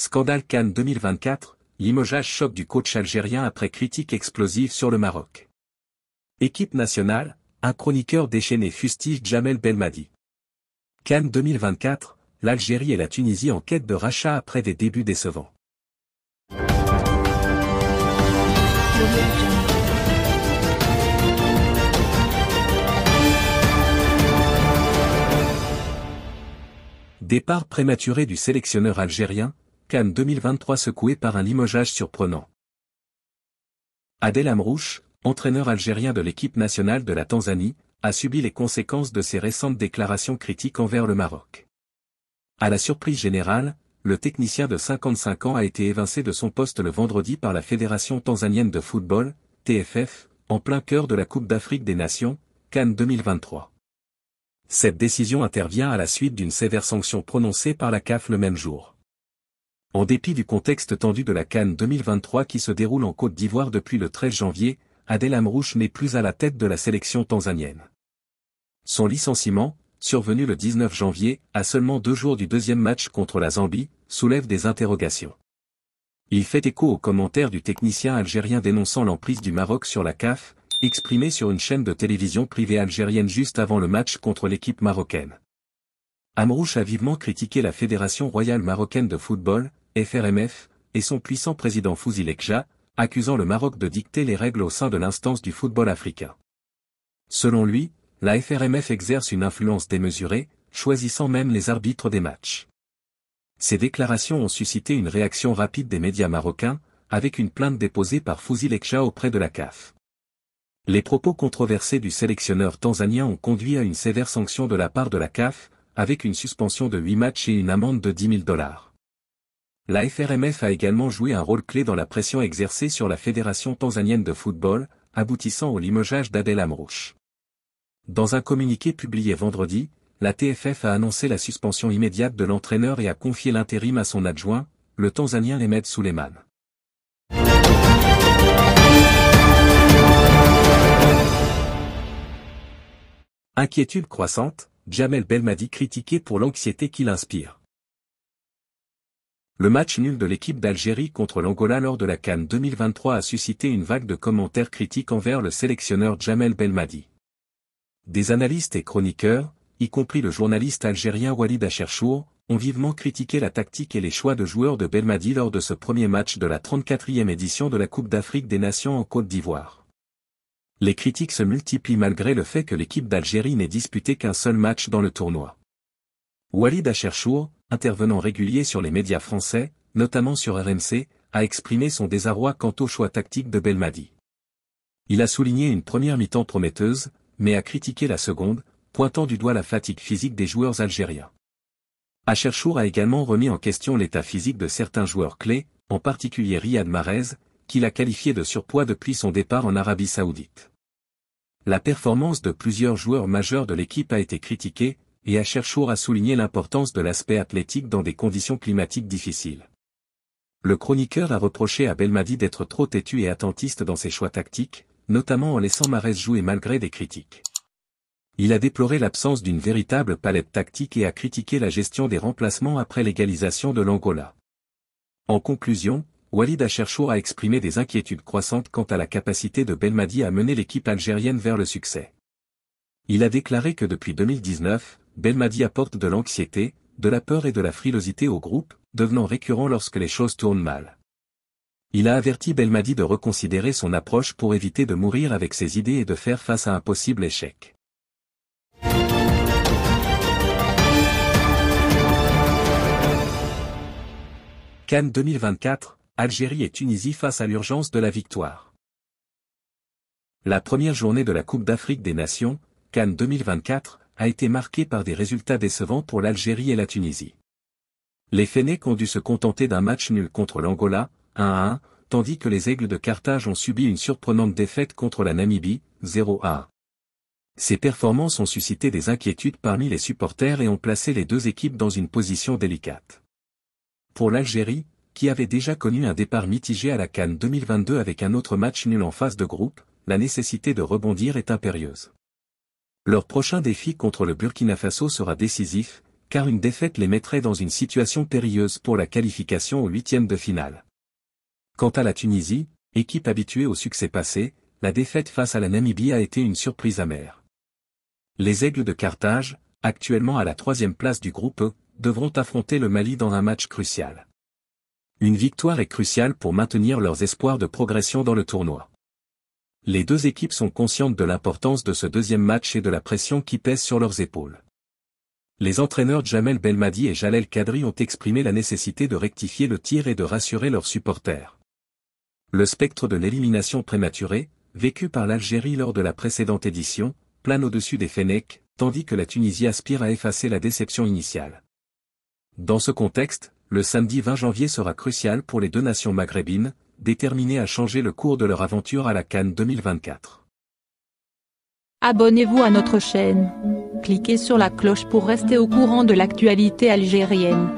Scandale Cannes 2024, limogeage choc du coach algérien après critique explosive sur le Maroc. Équipe nationale, un chroniqueur déchaîné fustige Jamel Belmadi. Cannes 2024, l'Algérie et la Tunisie en quête de rachat après des débuts décevants. Départ prématuré du sélectionneur algérien, Cannes 2023 secoué par un limogeage surprenant. Adel Amrouche, entraîneur algérien de l'équipe nationale de la Tanzanie, a subi les conséquences de ses récentes déclarations critiques envers le Maroc. À la surprise générale, le technicien de 55 ans a été évincé de son poste le vendredi par la Fédération tanzanienne de football, TFF, en plein cœur de la Coupe d'Afrique des Nations, Cannes 2023. Cette décision intervient à la suite d'une sévère sanction prononcée par la CAF le même jour. En dépit du contexte tendu de la Cannes 2023 qui se déroule en Côte d'Ivoire depuis le 13 janvier, Adel Amrouche n'est plus à la tête de la sélection tanzanienne. Son licenciement, survenu le 19 janvier, à seulement deux jours du deuxième match contre la Zambie, soulève des interrogations. Il fait écho aux commentaires du technicien algérien dénonçant l'emprise du Maroc sur la CAF, exprimé sur une chaîne de télévision privée algérienne juste avant le match contre l'équipe marocaine. Amrouche a vivement critiqué la Fédération royale marocaine de football, FRMF, et son puissant président Lekja accusant le Maroc de dicter les règles au sein de l'instance du football africain. Selon lui, la FRMF exerce une influence démesurée, choisissant même les arbitres des matchs. Ces déclarations ont suscité une réaction rapide des médias marocains, avec une plainte déposée par Lekja auprès de la CAF. Les propos controversés du sélectionneur tanzanien ont conduit à une sévère sanction de la part de la CAF, avec une suspension de 8 matchs et une amende de 10 000 dollars. La FRMF a également joué un rôle clé dans la pression exercée sur la Fédération tanzanienne de football, aboutissant au limogeage d'Adel Amrouche. Dans un communiqué publié vendredi, la TFF a annoncé la suspension immédiate de l'entraîneur et a confié l'intérim à son adjoint, le Tanzanien Ahmed Suleiman. Inquiétude croissante, Jamel Belmadi critiqué pour l'anxiété qu'il inspire. Le match nul de l'équipe d'Algérie contre l'Angola lors de la Cannes 2023 a suscité une vague de commentaires critiques envers le sélectionneur Jamel Belmadi. Des analystes et chroniqueurs, y compris le journaliste algérien Walid Acherchour, ont vivement critiqué la tactique et les choix de joueurs de Belmadi lors de ce premier match de la 34e édition de la Coupe d'Afrique des Nations en Côte d'Ivoire. Les critiques se multiplient malgré le fait que l'équipe d'Algérie n'ait disputé qu'un seul match dans le tournoi. Walid Acherchour, intervenant régulier sur les médias français, notamment sur RMC, a exprimé son désarroi quant au choix tactique de Belmadi. Il a souligné une première mi-temps prometteuse, mais a critiqué la seconde, pointant du doigt la fatigue physique des joueurs algériens. Acherchour a également remis en question l'état physique de certains joueurs clés, en particulier Riyad Mahrez, qu'il a qualifié de surpoids depuis son départ en Arabie Saoudite. La performance de plusieurs joueurs majeurs de l'équipe a été critiquée, et à a souligné l'importance de l'aspect athlétique dans des conditions climatiques difficiles. Le chroniqueur a reproché à Belmadi d'être trop têtu et attentiste dans ses choix tactiques, notamment en laissant Marès jouer malgré des critiques. Il a déploré l'absence d'une véritable palette tactique et a critiqué la gestion des remplacements après l'égalisation de l'Angola. En conclusion, Walid Acherchour a exprimé des inquiétudes croissantes quant à la capacité de Belmadi à mener l'équipe algérienne vers le succès. Il a déclaré que depuis 2019, Belmadi apporte de l'anxiété, de la peur et de la frilosité au groupe, devenant récurrent lorsque les choses tournent mal. Il a averti Belmadi de reconsidérer son approche pour éviter de mourir avec ses idées et de faire face à un possible échec. Cannes 2024, Algérie et Tunisie face à l'urgence de la victoire. La première journée de la Coupe d'Afrique des Nations, Cannes 2024, a été marqué par des résultats décevants pour l'Algérie et la Tunisie. Les Fennecs ont dû se contenter d'un match nul contre l'Angola, 1 à 1, tandis que les Aigles de Carthage ont subi une surprenante défaite contre la Namibie, 0 à 1. Ces performances ont suscité des inquiétudes parmi les supporters et ont placé les deux équipes dans une position délicate. Pour l'Algérie, qui avait déjà connu un départ mitigé à la Cannes 2022 avec un autre match nul en phase de groupe, la nécessité de rebondir est impérieuse. Leur prochain défi contre le Burkina Faso sera décisif, car une défaite les mettrait dans une situation périlleuse pour la qualification au huitième de finale. Quant à la Tunisie, équipe habituée au succès passé, la défaite face à la Namibie a été une surprise amère. Les Aigles de Carthage, actuellement à la troisième place du groupe E, devront affronter le Mali dans un match crucial. Une victoire est cruciale pour maintenir leurs espoirs de progression dans le tournoi les deux équipes sont conscientes de l'importance de ce deuxième match et de la pression qui pèse sur leurs épaules. Les entraîneurs Jamel Belmadi et Jalel Kadri ont exprimé la nécessité de rectifier le tir et de rassurer leurs supporters. Le spectre de l'élimination prématurée, vécu par l'Algérie lors de la précédente édition, plane au-dessus des Fennecs, tandis que la Tunisie aspire à effacer la déception initiale. Dans ce contexte, le samedi 20 janvier sera crucial pour les deux nations maghrébines, déterminés à changer le cours de leur aventure à la Cannes 2024. Abonnez-vous à notre chaîne. Cliquez sur la cloche pour rester au courant de l'actualité algérienne.